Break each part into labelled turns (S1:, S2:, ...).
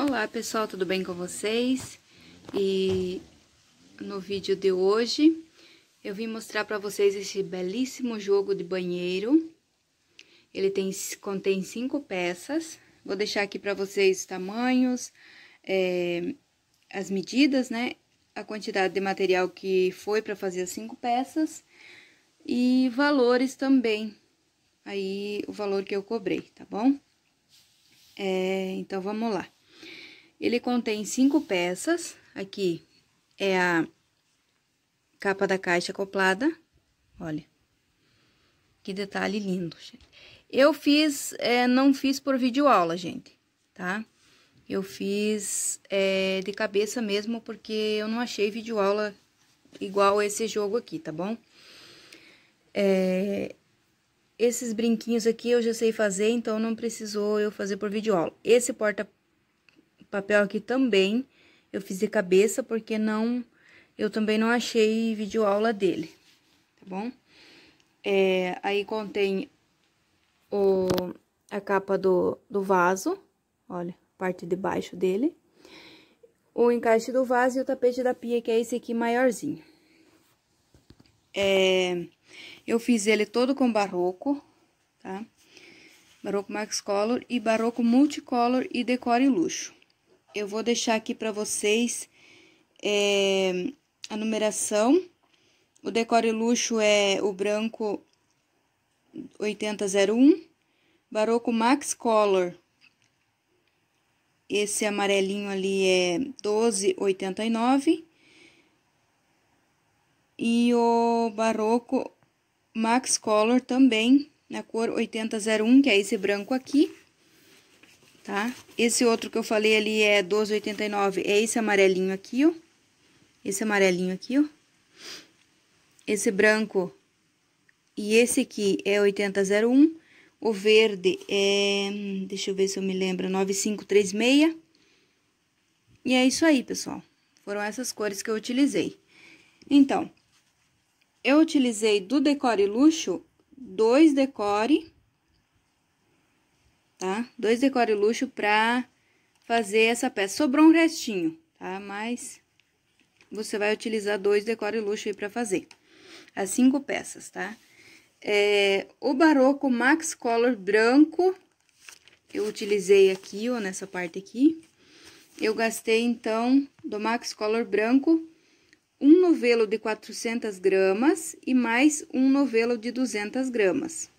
S1: Olá pessoal, tudo bem com vocês? E no vídeo de hoje eu vim mostrar para vocês esse belíssimo jogo de banheiro. Ele tem, contém cinco peças. Vou deixar aqui para vocês os tamanhos, é, as medidas, né? A quantidade de material que foi para fazer as cinco peças e valores também. Aí o valor que eu cobrei, tá bom? É, então vamos lá. Ele contém cinco peças. Aqui é a capa da caixa acoplada. Olha, que detalhe lindo, gente. Eu fiz, é, não fiz por vídeo aula, gente, tá? Eu fiz é, de cabeça mesmo, porque eu não achei vídeo aula igual esse jogo aqui, tá bom? É, esses brinquinhos aqui eu já sei fazer, então não precisou eu fazer por vídeo aula. Esse porta papel aqui também. Eu fiz de cabeça porque não, eu também não achei vídeo aula dele, tá bom? É, aí contém o, a capa do, do vaso, olha, parte de baixo dele. O encaixe do vaso e o tapete da pia, que é esse aqui maiorzinho. É, eu fiz ele todo com barroco, tá? Barroco Max Color e barroco Multicolor e Decore Luxo. Eu vou deixar aqui para vocês é, a numeração. O decore luxo é o branco 8001, Baroco Max Color. Esse amarelinho ali é 1289. E o Baroco Max Color também, na cor 8001, que é esse branco aqui, tá? Esse outro que eu falei ali é 12,89, é esse amarelinho aqui, ó. Esse amarelinho aqui, ó. Esse branco e esse aqui é 8001. O verde é, deixa eu ver se eu me lembro, 9536. E é isso aí, pessoal. Foram essas cores que eu utilizei. Então, eu utilizei do decore luxo, dois decore tá? Dois decore luxo pra fazer essa peça. Sobrou um restinho, tá? Mas você vai utilizar dois decore luxo aí pra fazer. As cinco peças, tá? É, o Baroco Max Color branco, eu utilizei aqui, ó, nessa parte aqui. Eu gastei, então, do Max Color branco, um novelo de 400 gramas e mais um novelo de 200 gramas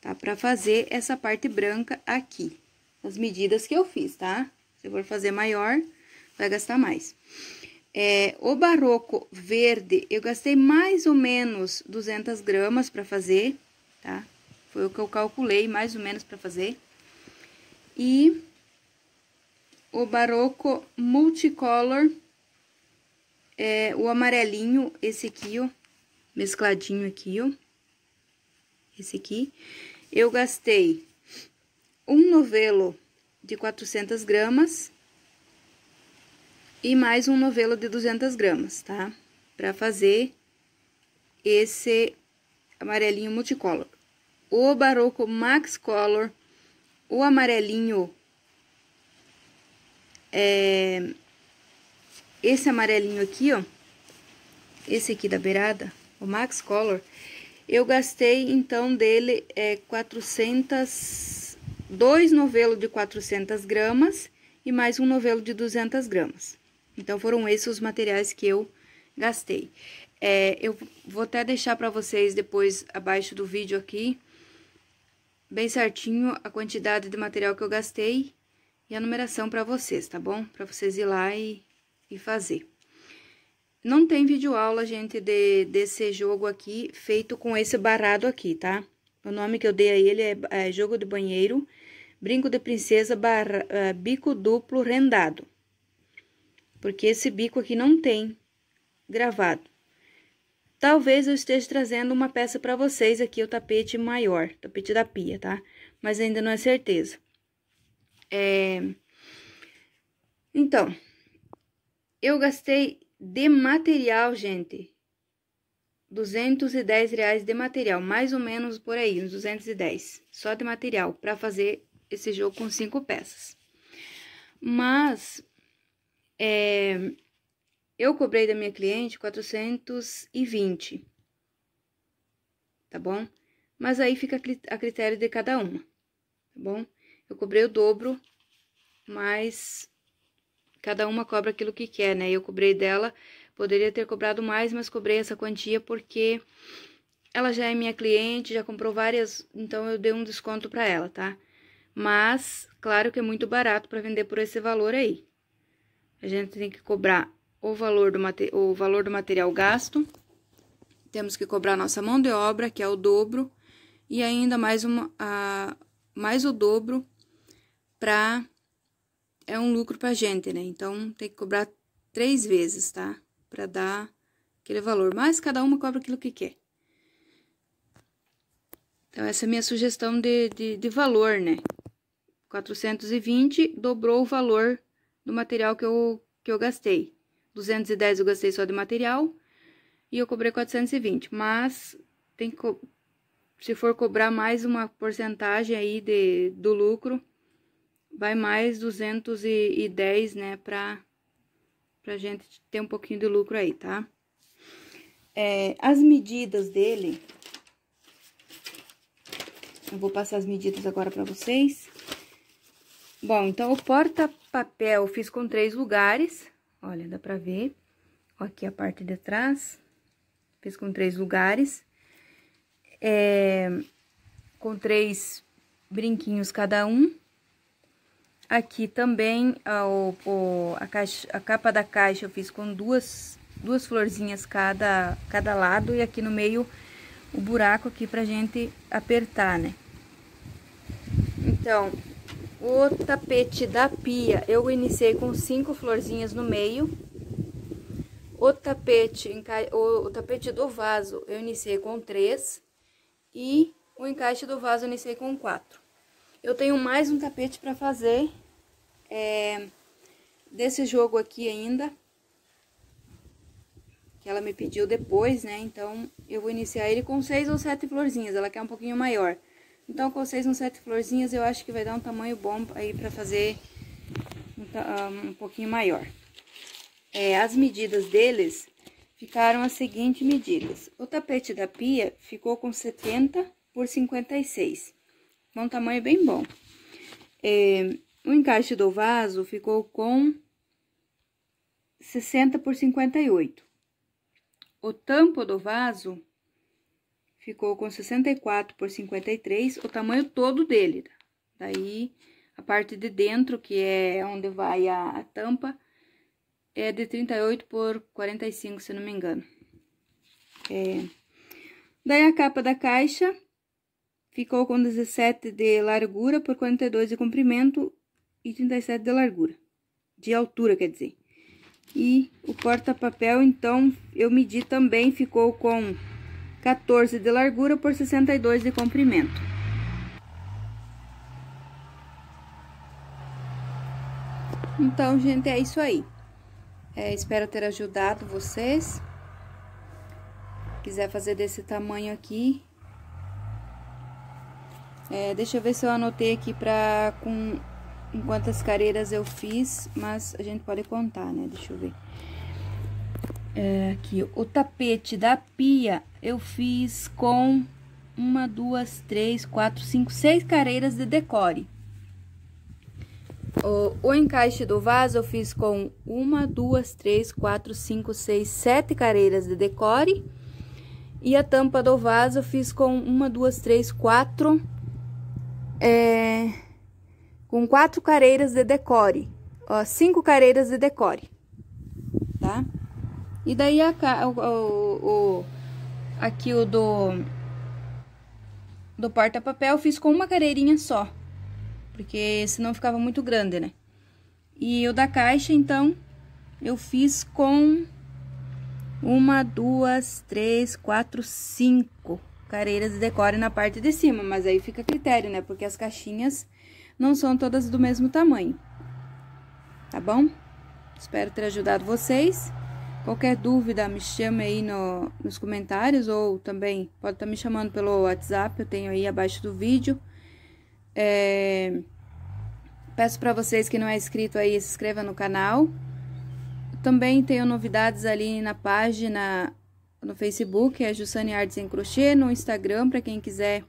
S1: tá? Pra fazer essa parte branca aqui, as medidas que eu fiz, tá? Se for fazer maior, vai gastar mais. É, o barroco verde, eu gastei mais ou menos 200 gramas pra fazer, tá? Foi o que eu calculei, mais ou menos, pra fazer. E o barroco multicolor, é, o amarelinho, esse aqui, ó, mescladinho aqui, ó esse aqui, eu gastei um novelo de 400 gramas e mais um novelo de 200 gramas, tá? Pra fazer esse amarelinho multicolor. O Barocco Max Color, o amarelinho... É, esse amarelinho aqui, ó, esse aqui da beirada, o Max Color, eu gastei então dele é, 400, dois novelos de 400 gramas e mais um novelo de 200 gramas. Então, foram esses os materiais que eu gastei. É, eu vou até deixar para vocês depois, abaixo do vídeo aqui, bem certinho a quantidade de material que eu gastei e a numeração para vocês, tá bom? Para vocês ir lá e, e fazer. Não tem vídeo aula, gente, de, desse jogo aqui, feito com esse barrado aqui, tá? O nome que eu dei a ele é, é Jogo de Banheiro, Brinco de Princesa, barra, é, Bico Duplo Rendado. Porque esse bico aqui não tem gravado. Talvez eu esteja trazendo uma peça para vocês aqui, o tapete maior, tapete da pia, tá? Mas ainda não é certeza. É... Então, eu gastei de material, gente. 210 reais de material, mais ou menos por aí, uns 210, só de material, para fazer esse jogo com cinco peças. Mas, é, eu cobrei da minha cliente 420, tá bom? Mas aí fica a critério de cada uma, tá bom? Eu cobrei o dobro, mas Cada uma cobra aquilo que quer, né? Eu cobrei dela, poderia ter cobrado mais, mas cobrei essa quantia porque ela já é minha cliente, já comprou várias, então eu dei um desconto para ela, tá? Mas, claro que é muito barato para vender por esse valor aí. A gente tem que cobrar o valor do, mate... o valor do material gasto, temos que cobrar nossa mão de obra, que é o dobro, e ainda mais, uma, a, mais o dobro para é um lucro para a gente, né? Então, tem que cobrar três vezes, tá? Para dar aquele valor. Mas cada uma cobra aquilo que quer. Então, essa é a minha sugestão de, de, de valor, né? 420 dobrou o valor do material que eu, que eu gastei. 210 eu gastei só de material e eu cobrei 420, mas tem que, se for cobrar mais uma porcentagem aí de, do lucro, vai mais 210, né, pra, pra gente ter um pouquinho de lucro aí, tá? É, as medidas dele, eu vou passar as medidas agora pra vocês. Bom, então, o porta-papel eu fiz com três lugares, olha, dá pra ver, aqui a parte de trás, fiz com três lugares, é, com três brinquinhos cada um, Aqui também a, ah, o, a, caixa, a, capa da caixa eu fiz com duas, duas florzinhas cada, cada lado e aqui no meio o buraco aqui pra gente apertar, né? Então, o tapete da pia eu iniciei com cinco florzinhas no meio. O tapete, o, o tapete do vaso eu iniciei com três e o encaixe do vaso eu iniciei com quatro. Eu tenho mais um tapete para fazer é, desse jogo aqui ainda. Que ela me pediu depois, né? Então, eu vou iniciar ele com seis ou sete florzinhas. Ela quer um pouquinho maior. Então, com seis ou sete florzinhas, eu acho que vai dar um tamanho bom aí para fazer um, um, pouquinho maior. É, as medidas deles ficaram as seguintes medidas. O tapete da pia ficou com 70 por 56 um então, tamanho é bem bom. É, o encaixe do vaso ficou com 60 por 58. O tampo do vaso ficou com 64 por 53, o tamanho todo dele. Daí, a parte de dentro, que é onde vai a, a tampa, é de 38 por 45, se não me engano. É. Daí, a capa da caixa ficou com 17 de largura por 42 de comprimento e 37 de largura, de altura, quer dizer. E o porta-papel, então, eu medi também, ficou com 14 de largura por 62 de comprimento. Então, gente, é isso aí. É, espero ter ajudado vocês. Quiser fazer desse tamanho aqui, é, deixa eu ver se eu anotei aqui pra com, quantas careiras eu fiz, mas a gente pode contar, né? Deixa eu ver. É, aqui, o tapete da pia eu fiz com uma, duas, três, quatro, cinco, seis careiras de decore. O, o, encaixe do vaso eu fiz com uma, duas, três, quatro, cinco, seis, sete careiras de decore. E a tampa do vaso eu fiz com uma, duas, três, quatro é, com quatro careiras de decore, ó, cinco careiras de decore, tá? E daí a, o, o, o, aqui o do, do porta-papel fiz com uma careirinha só, porque senão ficava muito grande, né? E o da caixa, então, eu fiz com uma, duas, três, quatro, cinco careiras e decore na parte de cima, mas aí fica a critério, né? Porque as caixinhas não são todas do mesmo tamanho. Tá bom? Espero ter ajudado vocês. Qualquer dúvida, me chame aí no, nos comentários ou também pode estar tá me chamando pelo WhatsApp, eu tenho aí abaixo do vídeo. É... Peço para vocês que não é inscrito aí, se inscreva no canal. Também tenho novidades ali na página no Facebook é Jussane Artes em Crochê, no Instagram, para quem quiser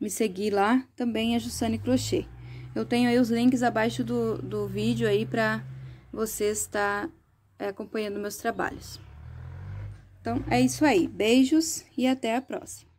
S1: me seguir lá, também é Jussane Crochê. Eu tenho aí os links abaixo do, do vídeo aí para você estar tá, é, acompanhando meus trabalhos. Então, é isso aí. Beijos e até a próxima.